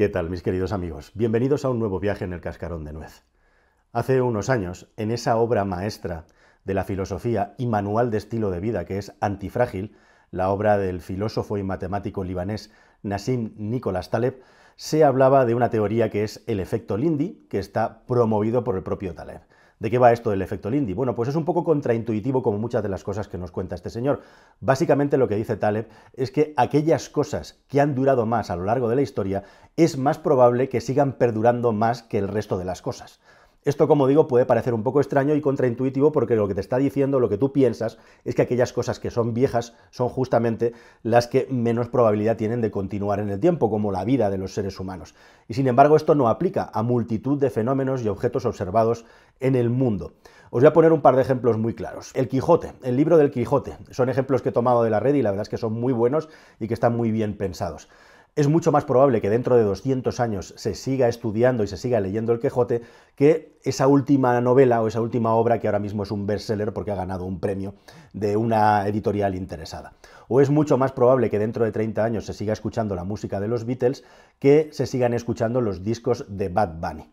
¿Qué tal, mis queridos amigos? Bienvenidos a un nuevo viaje en el cascarón de nuez. Hace unos años, en esa obra maestra de la filosofía y manual de estilo de vida que es Antifrágil, la obra del filósofo y matemático libanés Nassim Nicholas Taleb, se hablaba de una teoría que es el efecto Lindy, que está promovido por el propio Taleb. ¿De qué va esto del efecto Lindy? Bueno, pues es un poco contraintuitivo como muchas de las cosas que nos cuenta este señor. Básicamente lo que dice Taleb es que aquellas cosas que han durado más a lo largo de la historia es más probable que sigan perdurando más que el resto de las cosas. Esto, como digo, puede parecer un poco extraño y contraintuitivo porque lo que te está diciendo, lo que tú piensas, es que aquellas cosas que son viejas son justamente las que menos probabilidad tienen de continuar en el tiempo, como la vida de los seres humanos. Y sin embargo, esto no aplica a multitud de fenómenos y objetos observados en el mundo. Os voy a poner un par de ejemplos muy claros. El Quijote, el libro del Quijote, son ejemplos que he tomado de la red y la verdad es que son muy buenos y que están muy bien pensados es mucho más probable que dentro de 200 años se siga estudiando y se siga leyendo el Quijote que esa última novela o esa última obra que ahora mismo es un bestseller porque ha ganado un premio de una editorial interesada. O es mucho más probable que dentro de 30 años se siga escuchando la música de los Beatles que se sigan escuchando los discos de Bad Bunny.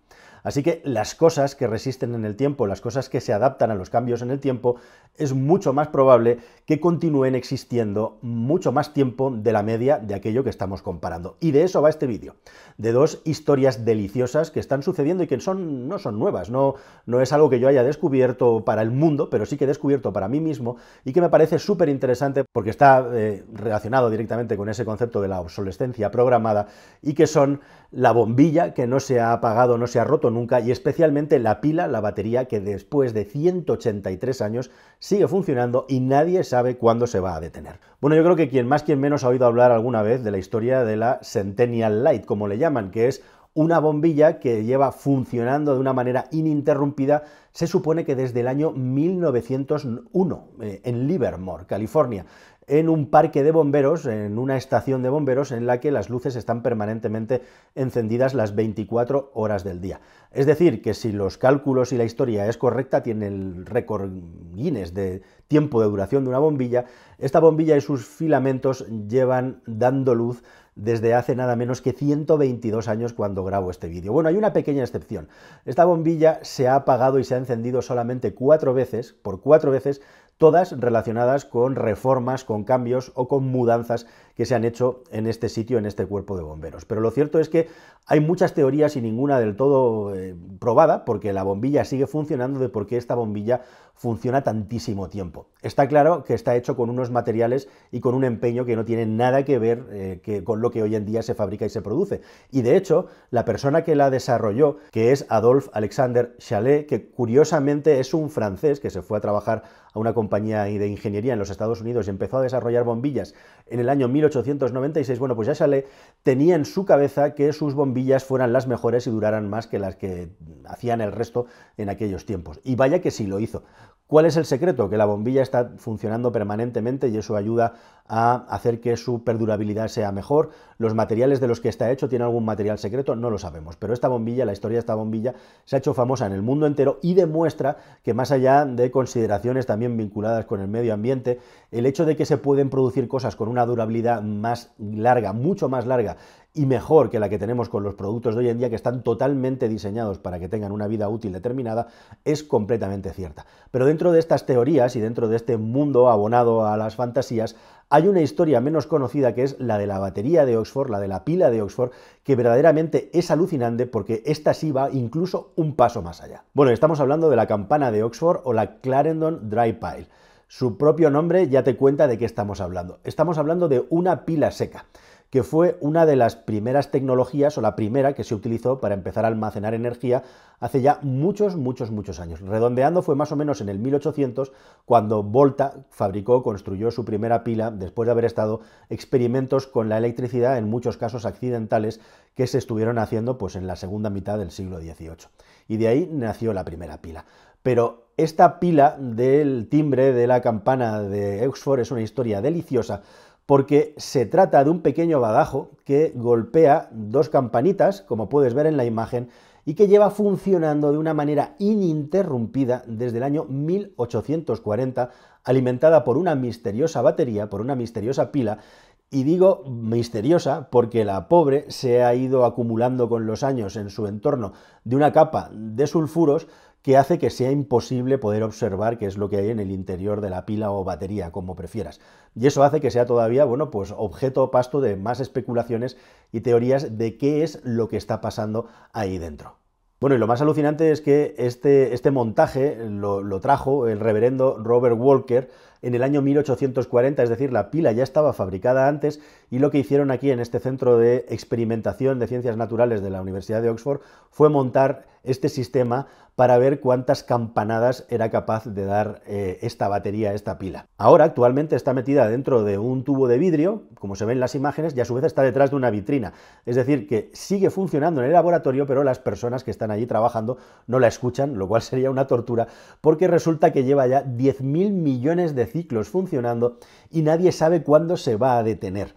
Así que las cosas que resisten en el tiempo, las cosas que se adaptan a los cambios en el tiempo, es mucho más probable que continúen existiendo mucho más tiempo de la media de aquello que estamos comparando. Y de eso va este vídeo, de dos historias deliciosas que están sucediendo y que son, no son nuevas, no, no es algo que yo haya descubierto para el mundo, pero sí que he descubierto para mí mismo y que me parece súper interesante porque está eh, relacionado directamente con ese concepto de la obsolescencia programada y que son la bombilla que no se ha apagado, no se ha roto nunca y especialmente la pila, la batería, que después de 183 años sigue funcionando y nadie sabe cuándo se va a detener. Bueno, yo creo que quien más, quien menos ha oído hablar alguna vez de la historia de la Centennial Light, como le llaman, que es una bombilla que lleva funcionando de una manera ininterrumpida, se supone que desde el año 1901, eh, en Livermore, California en un parque de bomberos, en una estación de bomberos en la que las luces están permanentemente encendidas las 24 horas del día. Es decir, que si los cálculos y la historia es correcta, tiene el récord Guinness de tiempo de duración de una bombilla, esta bombilla y sus filamentos llevan dando luz desde hace nada menos que 122 años cuando grabo este vídeo. Bueno, hay una pequeña excepción. Esta bombilla se ha apagado y se ha encendido solamente cuatro veces, por cuatro veces, todas relacionadas con reformas, con cambios o con mudanzas que se han hecho en este sitio, en este cuerpo de bomberos. Pero lo cierto es que hay muchas teorías y ninguna del todo eh, probada, porque la bombilla sigue funcionando de por qué esta bombilla funciona tantísimo tiempo. Está claro que está hecho con unos materiales y con un empeño que no tiene nada que ver eh, con lo que hoy en día se fabrica y se produce. Y de hecho, la persona que la desarrolló, que es Adolphe Alexander Chalet, que curiosamente es un francés que se fue a trabajar a una compañía de ingeniería en los Estados Unidos y empezó a desarrollar bombillas en el año 1896, bueno, pues ya Chalet tenía en su cabeza que sus bombillas fueran las mejores y duraran más que las que hacían el resto en aquellos tiempos. Y vaya que sí lo hizo. ¿Cuál es el secreto? Que la bombilla está funcionando permanentemente y eso ayuda a hacer que su perdurabilidad sea mejor. Los materiales de los que está hecho, ¿tiene algún material secreto? No lo sabemos, pero esta bombilla, la historia de esta bombilla, se ha hecho famosa en el mundo entero y demuestra que más allá de consideraciones también vinculadas con el medio ambiente, el hecho de que se pueden producir cosas con una durabilidad más larga, mucho más larga y mejor que la que tenemos con los productos de hoy en día que están totalmente diseñados para que tengan una vida útil determinada, es completamente cierta. Pero dentro de estas teorías y dentro de este mundo abonado a las fantasías, hay una historia menos conocida que es la de la batería de Oxford, la de la pila de Oxford, que verdaderamente es alucinante porque esta sí va incluso un paso más allá. Bueno, estamos hablando de la campana de Oxford o la Clarendon Dry Pile. Su propio nombre ya te cuenta de qué estamos hablando. Estamos hablando de una pila seca, que fue una de las primeras tecnologías o la primera que se utilizó para empezar a almacenar energía hace ya muchos, muchos, muchos años. Redondeando fue más o menos en el 1800 cuando Volta fabricó, construyó su primera pila después de haber estado experimentos con la electricidad, en muchos casos accidentales, que se estuvieron haciendo pues, en la segunda mitad del siglo XVIII. Y de ahí nació la primera pila. Pero esta pila del timbre de la campana de Oxford es una historia deliciosa porque se trata de un pequeño badajo que golpea dos campanitas, como puedes ver en la imagen, y que lleva funcionando de una manera ininterrumpida desde el año 1840, alimentada por una misteriosa batería, por una misteriosa pila, y digo misteriosa porque la pobre se ha ido acumulando con los años en su entorno de una capa de sulfuros, que hace que sea imposible poder observar qué es lo que hay en el interior de la pila o batería, como prefieras. Y eso hace que sea todavía, bueno, pues objeto pasto de más especulaciones y teorías de qué es lo que está pasando ahí dentro. Bueno, y lo más alucinante es que este, este montaje lo, trajo el reverendo Robert Walker en el año 1840, es decir, la pila ya estaba fabricada antes y lo que hicieron aquí en este centro de experimentación de ciencias naturales de la Universidad de Oxford fue montar este sistema para ver cuántas campanadas era capaz de dar eh, esta batería, esta pila. Ahora actualmente está metida dentro de un tubo de vidrio, como se ven las imágenes, y a su vez está detrás de una vitrina. Es decir, que sigue funcionando en el laboratorio, pero las personas que están allí trabajando no la escuchan, lo cual sería una tortura, porque resulta que lleva ya 10.000 millones de ciclos funcionando y nadie sabe cuándo se va a detener.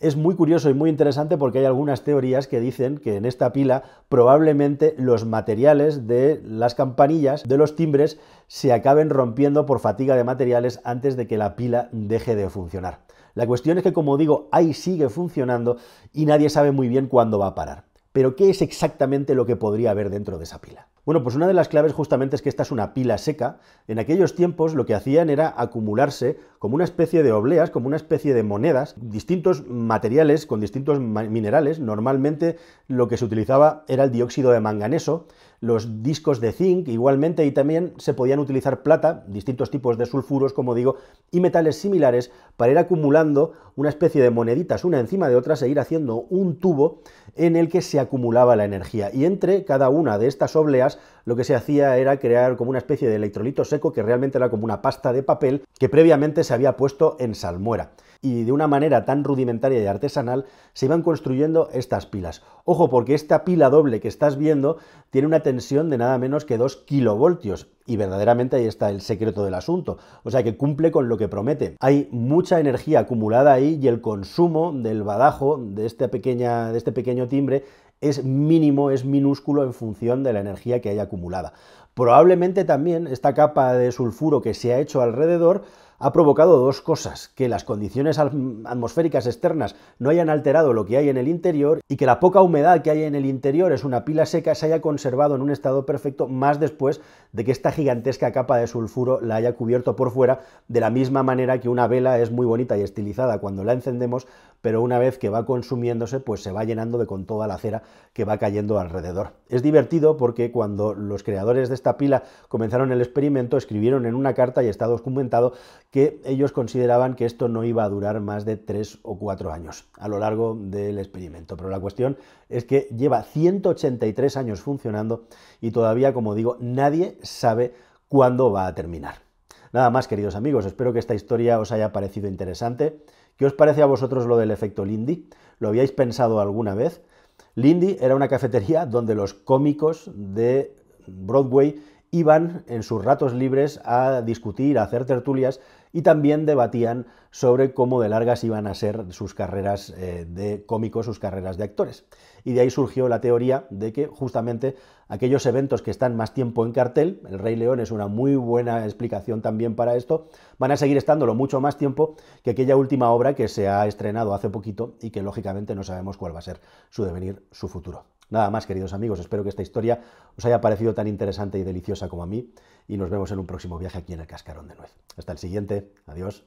Es muy curioso y muy interesante porque hay algunas teorías que dicen que en esta pila probablemente los materiales de las campanillas, de los timbres, se acaben rompiendo por fatiga de materiales antes de que la pila deje de funcionar. La cuestión es que, como digo, ahí sigue funcionando y nadie sabe muy bien cuándo va a parar. Pero, ¿qué es exactamente lo que podría haber dentro de esa pila? Bueno, pues una de las claves justamente es que esta es una pila seca. En aquellos tiempos lo que hacían era acumularse como una especie de obleas, como una especie de monedas, distintos materiales con distintos minerales. Normalmente lo que se utilizaba era el dióxido de manganeso, los discos de zinc igualmente y también se podían utilizar plata, distintos tipos de sulfuros, como digo, y metales similares para ir acumulando una especie de moneditas una encima de otra, e ir haciendo un tubo en el que se acumulaba la energía. Y entre cada una de estas obleas lo que se hacía era crear como una especie de electrolito seco que realmente era como una pasta de papel que previamente se había puesto en salmuera y de una manera tan rudimentaria y artesanal se iban construyendo estas pilas. Ojo, porque esta pila doble que estás viendo tiene una tensión de nada menos que 2 kilovoltios y verdaderamente ahí está el secreto del asunto. O sea que cumple con lo que promete. Hay mucha energía acumulada ahí y el consumo del badajo de, este pequeña, de este pequeño timbre es mínimo, es minúsculo en función de la energía que hay acumulada. Probablemente también esta capa de sulfuro que se ha hecho alrededor ha provocado dos cosas, que las condiciones atmosféricas externas no hayan alterado lo que hay en el interior y que la poca humedad que hay en el interior es una pila seca se haya conservado en un estado perfecto más después de que esta gigantesca capa de sulfuro la haya cubierto por fuera, de la misma manera que una vela es muy bonita y estilizada cuando la encendemos, pero una vez que va consumiéndose pues se va llenando de con toda la cera que va cayendo alrededor. Es divertido porque cuando los creadores de esta pila comenzaron el experimento escribieron en una carta y está documentado que ellos consideraban que esto no iba a durar más de tres o cuatro años a lo largo del experimento. Pero la cuestión es que lleva 183 años funcionando y todavía, como digo, nadie sabe cuándo va a terminar. Nada más, queridos amigos, espero que esta historia os haya parecido interesante. ¿Qué os parece a vosotros lo del efecto Lindy? ¿Lo habíais pensado alguna vez? Lindy era una cafetería donde los cómicos de Broadway iban en sus ratos libres a discutir, a hacer tertulias y también debatían sobre cómo de largas iban a ser sus carreras eh, de cómicos, sus carreras de actores. Y de ahí surgió la teoría de que justamente aquellos eventos que están más tiempo en cartel, el Rey León es una muy buena explicación también para esto, van a seguir estándolo mucho más tiempo que aquella última obra que se ha estrenado hace poquito y que lógicamente no sabemos cuál va a ser su devenir, su futuro. Nada más, queridos amigos, espero que esta historia os haya parecido tan interesante y deliciosa como a mí y nos vemos en un próximo viaje aquí en el Cascarón de Nuez. Hasta el siguiente, adiós.